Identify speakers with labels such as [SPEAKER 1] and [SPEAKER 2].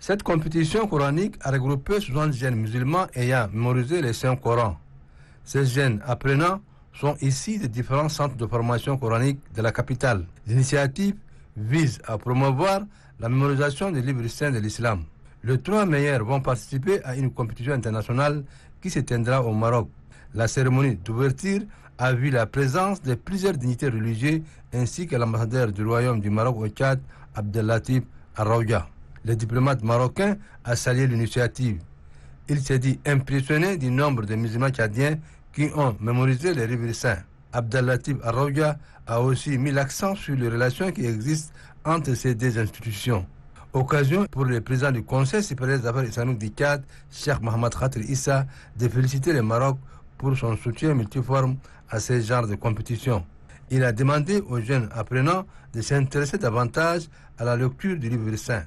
[SPEAKER 1] Cette compétition coranique a regroupé 60 jeunes musulmans ayant mémorisé les saints Corans. Ces jeunes apprenants sont ici des différents centres de formation coranique de la capitale. L'initiative vise à promouvoir la mémorisation des livres saints de l'islam. Les trois meilleurs vont participer à une compétition internationale qui s'éteindra au Maroc. La cérémonie d'ouverture a vu la présence de plusieurs dignités religieuses ainsi que l'ambassadeur du Royaume du Maroc au Tchad, Abdelatif le diplomate marocain a salué l'initiative. Il s'est dit impressionné du nombre de musulmans tchadiens qui ont mémorisé les livres saints. Latif a aussi mis l'accent sur les relations qui existent entre ces deux institutions. Occasion pour le président du Conseil supérieur d'affaires affaires islamiques du Cheikh Mohamed Khatri Issa, de féliciter le Maroc pour son soutien multiforme à ce genre de compétition. Il a demandé aux jeunes apprenants de s'intéresser davantage à la lecture du livre saint.